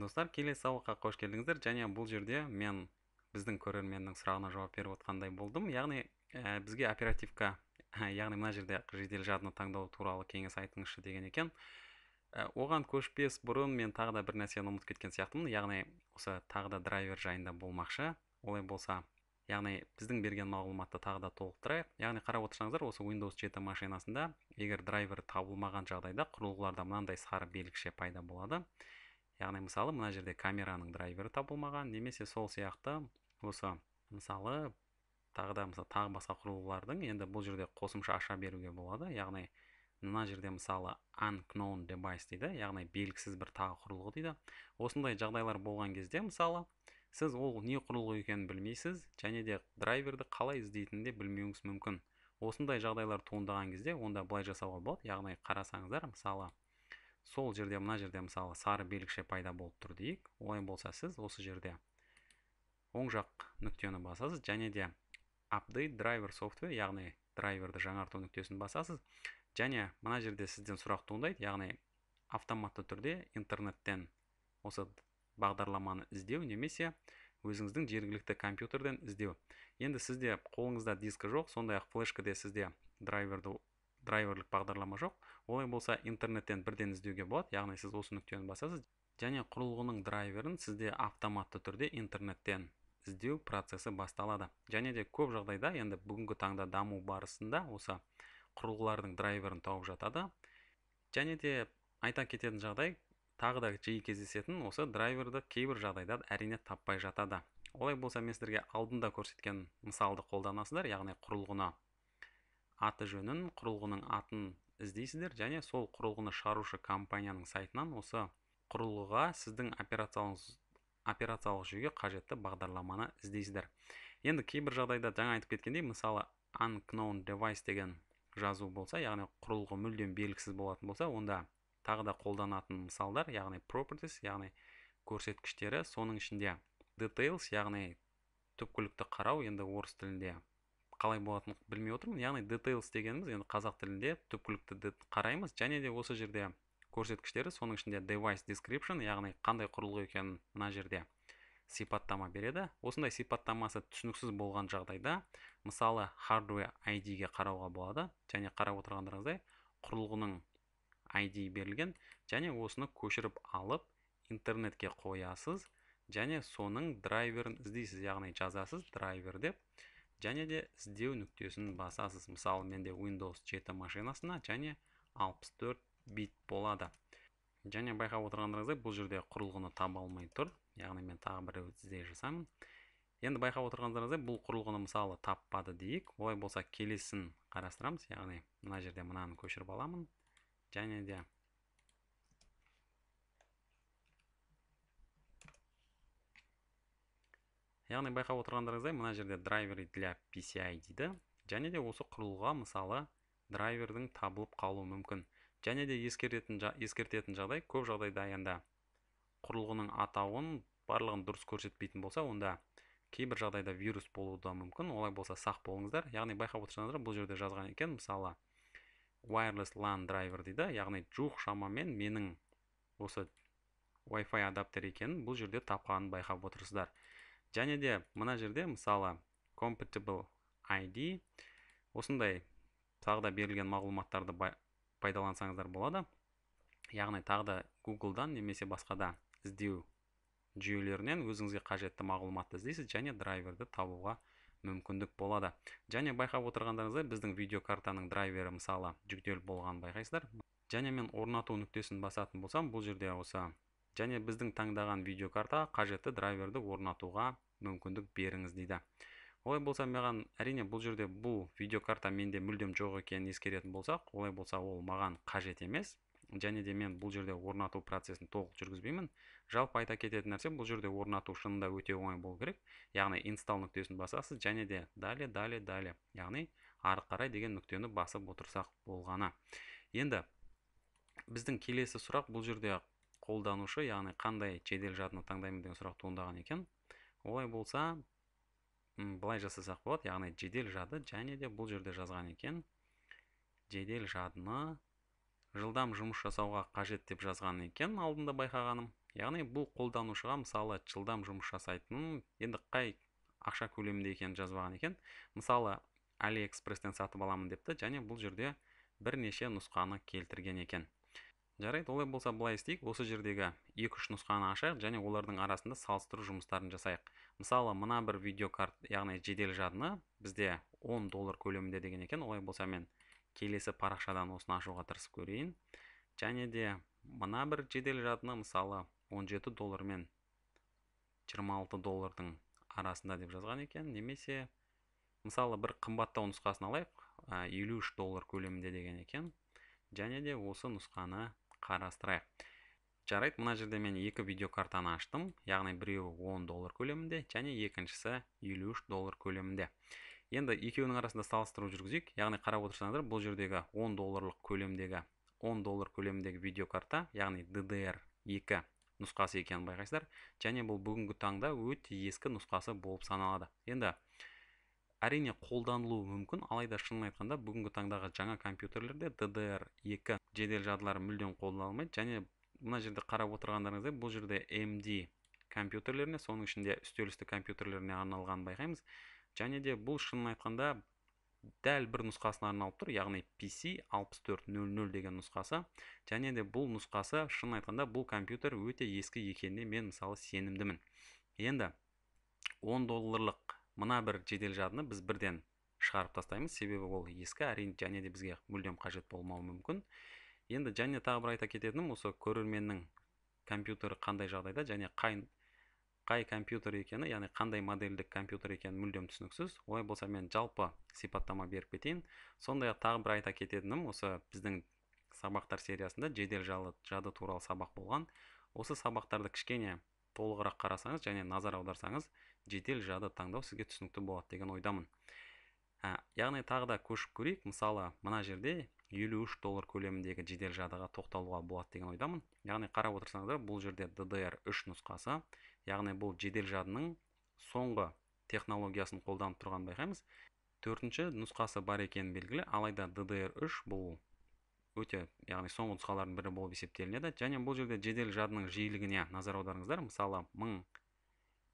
достар келесі сабаққа қош келдіңіздер және бұл жерде мен біздің көрерменнің сұрағына жауап беріп отқандай болдым яғни ә, бізге оперативка ә, яғни мына жерде жедел жадыны таңдау туралы кеңес айтыңызшы деген екен ә, оған көшпес бұрын мен тағы да бір нәрсені ұмытып кеткен сияқтымын яғни осы тағы да драйвер жайында болмақшы олай болса яғни біздің берген мағлұматты тағы да толықтырайық яғни қарап отырсаңыздар осы Windows 7 машинасында егер драйвер табылмаған жағдайда құрылғыларда мынандай сары белгіше пайда болады яғни мысалы мына жерде камераның драйвері табылмаған немесе сол сияқты осы мысалы тағы да мысалы тағы басқа құрылғылардың енді бұл жерде қосымша аша беруге болады яғни мына жерде мысалы unknown device дейді яғни белгісіз бір тағы құрылғы дейді осындай жағдайлар болған кезде мысалы сіз ол не құрылғы екенін білмейсіз және де драйверді қалай іздейтінін де білмеуіңіз мүмкін осындай жағдайлар туындаған кезде онда былай жасауға болады яғни қарасаңыздар мысалы сол жерде мына жерде мысалы сары белгіше пайда болып тұр дейік олай болса сіз осы жерде оң жақ нүктені басасыз және де update драйвер software яғни драйверді жаңарту нүктесін басасыз және мына жерде сізден сұрақ туындайды яғни автоматты түрде интернеттен осы бағдарламаны іздеу немесе өзіңіздің жергілікті компьютерден іздеу енді сізде қолыңызда дискі жоқ сондай ақ флешкаде сізде драйверді драйверлік бағдарлама жоқ олай болса интернеттен бірден іздеуге болады яғни сіз осы нүктені басасыз және құрылғының драйверін сізде автоматты түрде интернеттен іздеу процесі басталады және де көп жағдайда енді бүгінгі таңда даму барысында осы құрылғылардың драйверін тауып жатады және де айта кететін жағдай тағы да жиі кездесетін осы драйверді кейбір жағдайда әрине таппай жатады олай болса мен сіздерге алдында көрсеткен мысалды қолданасыздар яғни құрылғыны аты жөнін құрылғының атын іздейсіздер және сол құрылғыны шығарушы компанияның сайтынан осы құрылғыға сіздің операциялық операциялық жүйеге қажетті бағдарламаны іздейсіздер енді кейбір жағдайда жаңа айтып кеткендей мысалы unknown device деген жазу болса яғни құрылғы мүлдем белгісіз болатын болса онда тағы да қолданатын мысалдар яғни properties яғни көрсеткіштері соның ішінде details яғни түпкілікті қарау енді орыс тілінде қалай болатынын білмей отырмын яғни details дегеніміз енді қазақ тілінде түпкілікті қараймыз және де осы жерде көрсеткіштері соның ішінде device description яғни қандай құрылғы екенін мына жерде сипаттама береді осындай сипаттамасы түсініксіз болған жағдайда мысалы hardware ID-ге қарауға болады және қарап отырғандарыңыздай құрылғының ID берілген және осыны көшіріп алып интернетке қоясыз және соның драйверін іздейсіз яғни жазасыз драйвер деп және де іздеу нүктесін басасыз мысалы менде Windows 7 машинасына және 64 бит болады және байқап отырғандарыңыздай бұл жерде құрылғыны таба алмай тұр яғни мен тағы бір іздеу жасаймын енді байқап отырғандарыңыздай бұл құрылғыны мысалы таппады дейік олай болса келесін қарастырамыз яғни мына жерде мынаны көшіріп аламын және де яғни байқап отырғандарыңыздай мына жерде драйвер для PCI дейді және де осы құрылғыға мысалы драйвердің табылып қалуы мүмкін және де ескертетін, ескертетін жағдай көп жағдайда енді құрылғының атауын барлығын дұрыс көрсетпейтін болса онда кейбір жағдайда вирус болуы да мүмкін олай болса сақ болыңыздар яғни байқап отырсаңыздар бұл жерде жазған екен мысалы wireless LAN драйвер дейді яғни жуық шамамен менің осы Wi-Fi адаптер екенін бұл жерде тапқанын байқап отырсыздар және де мына жерде мысалы compatible ID осындай тағы да берілген мағлұматтарды пайдалансаңыздар болады яғни тағы да дан немесе басқа да іздеу жүйелерінен өзіңізге қажетті мағлұматты іздейсіз және драйверді табуға мүмкіндік болады және байқап отырғандарыңыздай біздің видеокартаның драйвері мысалы жүктеліп болған байқайсыздар және мен орнату нүктесін басатын болсам бұл жерде осы және біздің таңдаған видеокартаға қажетті драйверді орнатуға мүмкіндік беріңіз дейді олай болса маған әрине бұл жерде бұл видеокарта менде мүлдем жоқ екенін ескеретін болсақ олай болса ол маған қажет емес және де мен бұл жерде орнату процесін толық жүргізбеймін жалпы айта кететін нәрсе бұл жерде орнату шынында өте оңай болу керек яғни install нүктесін басасыз және де далее далее далее яғни ары қарай деген нүктені басып отырсақ болғаны енді біздің келесі сұрақ бұл жерде қолданушы яғни қандай жедел жадыны таңдаймын деген сұрақ туындаған екен олай болса былай жасасақ болады яғни жедел жады және де бұл жерде жазған екен жедел жадыны жылдам жұмыс жасауға қажет деп жазған екен алдында байқағаным яғни бұл қолданушыға мысалы жылдам жұмыс жасайтын енді қай ақша көлемінде екенін жазбаған екен мысалы алиэкспресстен сатып аламын депті және бұл жерде бірнеше нұсқаны келтірген екен жарайды олай болса былай істейік осы жердегі екі үш нұсқаны ашайық және олардың арасында салыстыру жұмыстарын жасайық мысалы мына бір видеокарт яғни жедел жадыны бізде 10 доллар көлемінде деген екен олай болса мен келесі парақшадан осыны ашуға тырысып көрейін және де мына бір жедел жадыны мысалы 17 доллар мен 26 доллардың арасында деп жазған екен немесе мысалы бір қымбаттау нұсқасын алайық 53 ә, доллар көлемінде деген екен және де осы нұсқаны қарастырайық жарайды мына жерде мен екі видеокартаны аштым яғни біреуі 10 доллар көлемінде және екіншісі 53 доллар көлемінде енді екеуінің арасында салыстыру жүргізейік яғни қарап отырсаңыздар бұл жердегі 10 долларлық көлемдегі 10 доллар көлеміндегі видеокарта яғни DDR 2 нұсқасы екенін байқайсыздар және бұл бүгінгі таңда өте ескі нұсқасы болып саналады енді әрине қолданылуы мүмкін алайда шынын айтқанда бүгінгі таңдағы жаңа компьютерлерде ddr 2 жедел жадылар мүлдем қолданылмайды және мына жерде қарап отырғандарыңыздай бұл жерде md компьютерлеріне соның ішінде үстел үсті компьютерлеріне арналғанын байқаймыз және де бұл шынын айтқанда дәл бір нұсқасына арналып тұр яғни PC 6400 деген нұсқасы және де бұл нұсқасы шынын айтқанда бұл компьютер өте ескі екеніне мен мысалы сенімдімін енді 10 долларлық мына бір жедел жадыны біз бірден шығарып тастаймыз себебі ол ескі әрине және де бізге мүлдем қажет болмауы мүмкін енді және тағы бір айта кететінім осы көрерменнің компьютері қандай жағдайда және қай қай компьютер екені яғни қандай модельдік компьютер екені мүлдем түсініксіз олай болса мен жалпы сипаттама беріп кетейін сондай ақ тағы бір айта кететінім осы біздің сабақтар сериясында жедел жады, жады туралы сабақ болған осы сабақтарды кішкене толығырақ қарасаңыз және назар аударсаңыз жедел жады таңдау сізге түсінікті болады деген ойдамын ә, яғни тағы да көшіп көрейік мысалы мына жерде 53 доллар көлеміндегі жедел жадыға тоқталуға болады деген ойдамын яғни қарап отырсаңыздар бұл жерде DDR 3 нұсқасы яғни бұл жедел жадының соңғы технологиясын қолданып тұрған байқаймыз төртінші нұсқасы бар екені белгілі алайда DDR 3 бұл өте яғни соңғы нұсқалардың бірі болып есептелінеді және бұл жерде жедел жадының жиілігіне назар аударыңыздар мысалы мың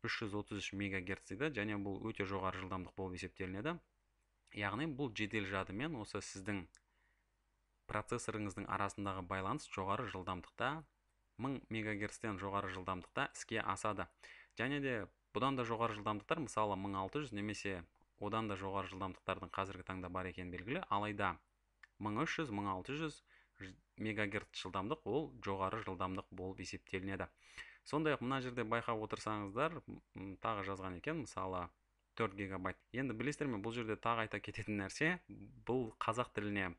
333 дейді, және бұл өте жоғары жылдамдық болып есептелінеді яғни бұл жедел жадымен осы сіздің процессорыңыздың арасындағы байланыс жоғары жылдамдықта 1000 мегагерцтен жоғары жылдамдықта іске асады және де бұдан да жоғары жылдамдықтар мысалы 1600 немесе одан да жоғары жылдамдықтардың қазіргі таңда бар екені белгілі алайда 1300-1600 мегагерц жылдамдық ол жоғары жылдамдық болып есептелінеді сондай ақ мына жерде байқап отырсаңыздар тағы жазған екен мысалы 4 гигабайт енді білесіздер ме бұл жерде тағы айта кететін нәрсе бұл қазақ тіліне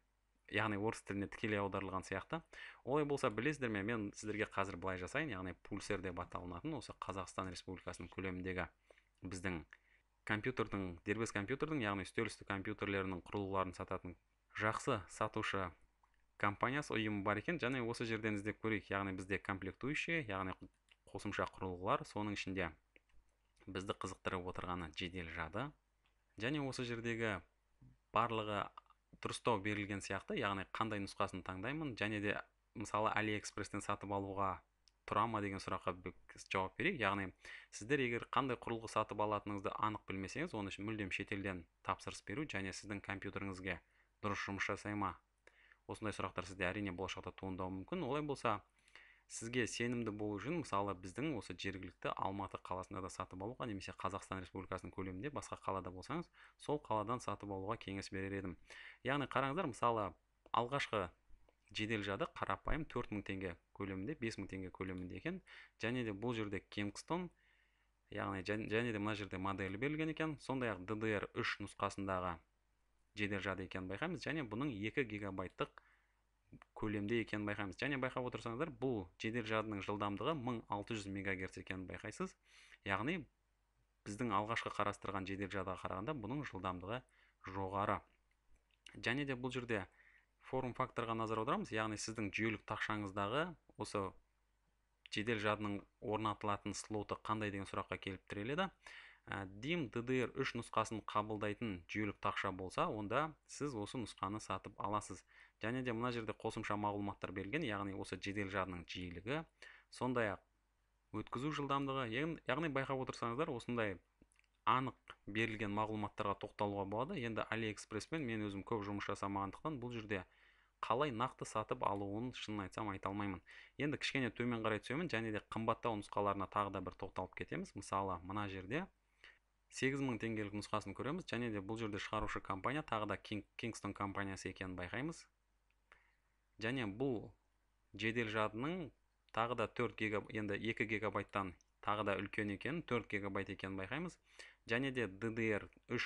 яғни орыс тіліне тікелей аударылған сияқты олай болса білесіздер ме мен сіздерге қазір былай жасайын яғни пульсер деп аталынатын осы қазақстан республикасының көлеміндегі біздің компьютердің дербес компьютердің яғни үстел үсті компьютерлерінің құрылғыларын сататын жақсы сатушы компаниясы ұйымы бар екен және осы жерден іздеп көрейік яғни бізде комплектующие яғни қосымша құрылғылар соның ішінде бізді қызықтырып отырғаны жедел жады және осы жердегі барлығы дұрыстау берілген сияқты яғни қандай нұсқасын таңдаймын және де мысалы алиэкспресстен сатып алуға тұра ма деген сұраққа жауап берейік яғни сіздер егер қандай құрылғы сатып алатыныңызды анық білмесеңіз оны мүлдем шетелден тапсырыс беру және сіздің компьютеріңізге дұрыс жұмыс жасай ма осындай сұрақтар сізде әрине болашақта туындауы мүмкін олай болса сізге сенімді болу үшін мысалы біздің осы жергілікті алматы қаласында да сатып алуға немесе қазақстан республикасының көлемінде басқа қалада болсаңыз сол қаладан сатып алуға кеңес берер едім яғни қараңыздар мысалы алғашқы жедел жады қарапайым 4000 теңге көлемінде 5000 теңге көлемінде екен және де бұл жерде кингстон яғни және де мына жерде моделі берілген екен сондай ақ ddr 3 нұсқасындағы жедел жады екенін байқаймыз және бұның 2 гигабайттық көлемде екенін байқаймыз және байқап отырсаңыздар бұл жедел жадының жылдамдығы 1600 мегагерц екенін байқайсыз яғни біздің алғашқы қарастырған жедел жадыға қарағанда бұның жылдамдығы жоғары және де бұл жерде форум факторға назар аударамыз яғни сіздің жүйелік тақшаңыздағы осы жедел жадының орнатылатын слоты қандай деген сұраққа келіп тіреледі ә, дим ddr 3 нұсқасын қабылдайтын жүйелік тақша болса онда сіз осы нұсқаны сатып аласыз және де мына жерде қосымша мағлұматтар берілген яғни осы жедел жадының жиілігі сондай ақ өткізу жылдамдығы яғни байқап отырсаңыздар осындай анық берілген мағлұматтарға тоқталуға болады енді алиэкспресспен мен өзім көп жұмыс жасамағандықтан бұл жерде қалай нақты сатып алуын шынын айтсам айта алмаймын енді кішкене төмен қарай түсемін және де қымбаттау нұсқаларына тағы да бір тоқталып кетеміз мысалы мына жерде 8000 теңгелік нұсқасын көреміз және де бұл жерде шығарушы компания тағы да кингстон Kingston компаниясы екенін байқаймыз және бұл жедел жадының тағы да 4 гига енді 2 гигабайттан тағы да үлкен екенін 4 гигабайт екенін байқаймыз және де DDR 3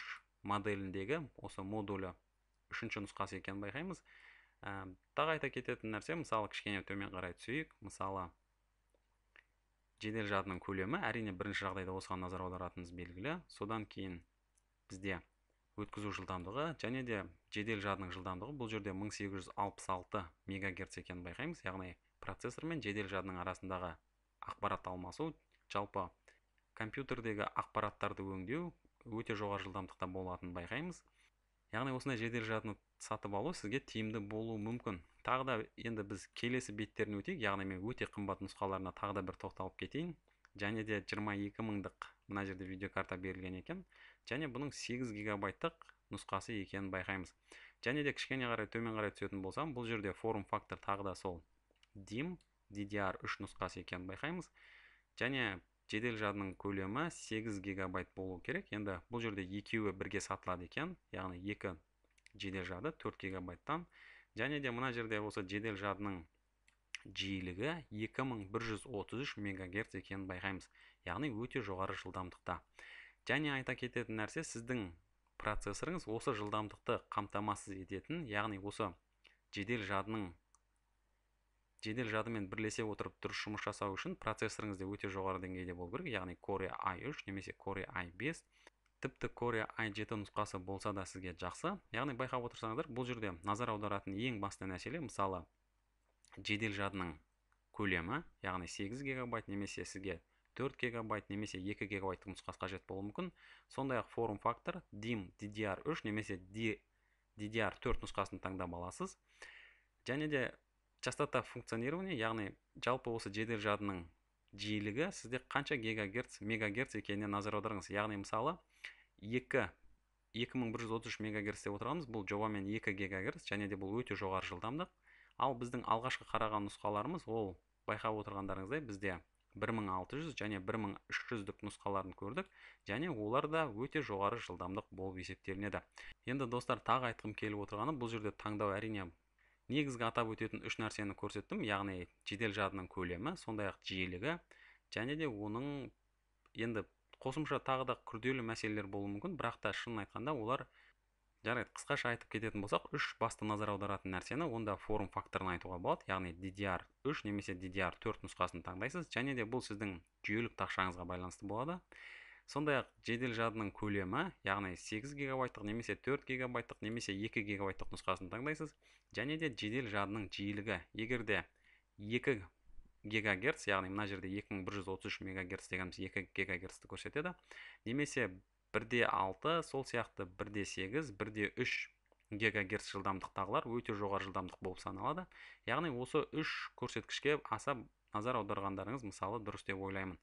моделіндегі осы модулі үшінші нұсқасы екенін байқаймыз ә, тағы айта кететін нәрсе мысалы кішкене төмен қарай түсейік мысалы жедел жадының көлемі әрине бірінші жағдайда осыған назар аударатынымыз белгілі содан кейін бізде өткізу жылдамдығы және де жедел жадының жылдамдығы бұл жерде 1866 мегагерц екенін байқаймыз яғни процессор мен жедел жадының арасындағы ақпарат алмасу жалпы компьютердегі ақпараттарды өңдеу өте жоғары жылдамдықта болатынын байқаймыз яғни осындай жедел жадыны сатып алу сізге тиімді болуы мүмкін тағы да енді біз келесі беттерін өтейік яғни мен өте қымбат нұсқаларына тағы да бір тоқталып кетейін және де 22 мыңдық мына жерде видеокарта берілген екен және бұның 8 гигабайттық нұсқасы екенін байқаймыз және де кішкене қарай төмен қарай түсетін болсам бұл жерде форум фактор тағы да сол dim ddr3 нұсқасы екенін байқаймыз және жедел жадының көлемі 8 гигабайт болу керек енді бұл жерде екеуі бірге сатылады екен яғни екі жедел жады 4 гигабайттан және де мына жерде осы жедел жадының жиілігі 2133 мегагерц екенін байқаймыз яғни өте жоғары жылдамдықта және айта кететін нәрсе сіздің процессорыңыз осы жылдамдықты қамтамасыз ететін яғни осы жедел жадының жедел жадымен бірлесе отырып дұрыс жұмыс жасау үшін процессорыңыз өте жоғары деңгейде болу керек яғни Core i3 немесе Core i5 тіпті Core i7 нұсқасы болса да сізге жақсы яғни байқап отырсаңыздар бұл жерде назар аударатын ең басты мәселе мысалы жедел жадының көлемі яғни 8 гигабайт немесе сізге 4 гигабайт немесе 2 гигабайттық нұсқасы қажет болуы мүмкін сондай ақ форум фактор dim ddr3 немесе ddr4 нұсқасын таңдап аласыз және де частота функционирования яғни жалпы осы жедел жадының жиілігі сізде қанша гигагерц мегагерц екеніне назар аударыңыз яғни мысалы 2 2133 мегагерц деп отырамыз бұл жобамен 2 гигагерц және де бұл өте жоғары жылдамдық ал біздің алғашқы қараған нұсқаларымыз ол байқап отырғандарыңыздай бізде 1600 және 1300 дік нұсқаларын көрдік және олар да өте жоғары жылдамдық болып есептелінеді енді достар тағы айтқым келіп отырғаны бұл жерде таңдау әрине негізгі атап өтетін үш нәрсені көрсеттім яғни жедел жадының көлемі сондай ақ жиілігі және де оның енді қосымша тағы да күрделі мәселелер болуы мүмкін бірақ та шынын айтқанда олар жарайды қысқаша айтып кететін болсақ үш басты назар аударатын нәрсені онда форум факторын айтуға болады яғни DDR3 немесе DDR4 нұсқасын таңдайсыз және де бұл сіздің жүйелік тақшаңызға байланысты болады сондай ақ жедел жадының көлемі яғни 8 гигабайттық немесе 4 гигабайттық немесе 2 гигабайттық нұсқасын таңдайсыз және де жедел жадының жиілігі егер де 2 гигагерц яғни мына жерде 2133 мегагерц дегеніміз 2 гигагерцті көрсетеді немесе бірде алты сол сияқты бірде сегіз бірде үш гегагерц жылдамдықтағылар өте жоғары жылдамдық болып саналады яғни осы үш көрсеткішке аса назар аударғандарыңыз мысалы дұрыс деп ойлаймын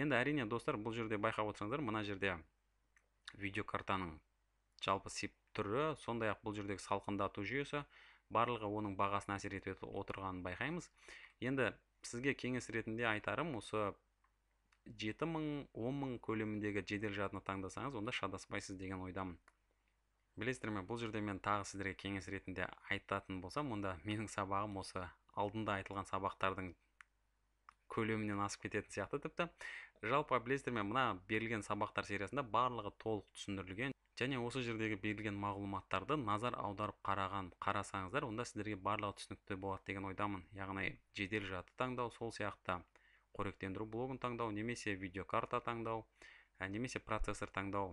енді әрине достар бұл жерде байқап отырсаңыздар мына жерде видеокартаның жалпы сип түрі сондай ақ бұл жердегі салқындату жүйесі барлығы оның бағасына әсер етіп отырғанын байқаймыз енді сізге кеңес ретінде айтарым осы жеті мың он мың көлеміндегі жедел жадыны таңдасаңыз онда шадаспайсыз деген ойдамын білесіздер ме бұл жерде мен тағы сіздерге кеңес ретінде айтатын болсам онда менің сабағым осы алдында айтылған сабақтардың көлемінен асып кететін сияқты тіпті жалпы білесіздер ме мына берілген сабақтар сериясында барлығы толық түсіндірілген және осы жердегі берілген мағлұматтарды назар аударып қараған қарасаңыздар онда сіздерге барлығы түсінікті болады деген ойдамын яғни жедел жады таңдау сол сияқты қоректендіру блогын таңдау немесе видеокарта таңдау э, немесе процессор таңдау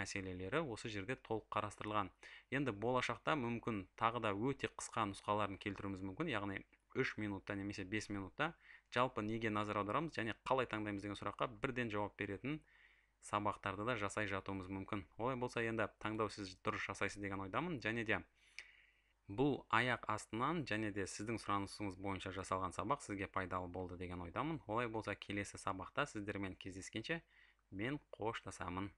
мәселелері осы жерде толық қарастырылған енді болашақта мүмкін тағы да өте қысқа нұсқаларын келтіруіміз мүмкін яғни 3 минутта немесе 5 минутта жалпы неге назар аударамыз және қалай таңдаймыз деген сұраққа бірден жауап беретін сабақтарды да жасай жатуымыз мүмкін олай болса енді таңдау сіз дұрыс жасайсыз деген ойдамын және де бұл аяқ астынан және де сіздің сұранысыңыз бойынша жасалған сабақ сізге пайдалы болды деген ойдамын олай болса келесі сабақта сіздермен кездескенше мен қоштасамын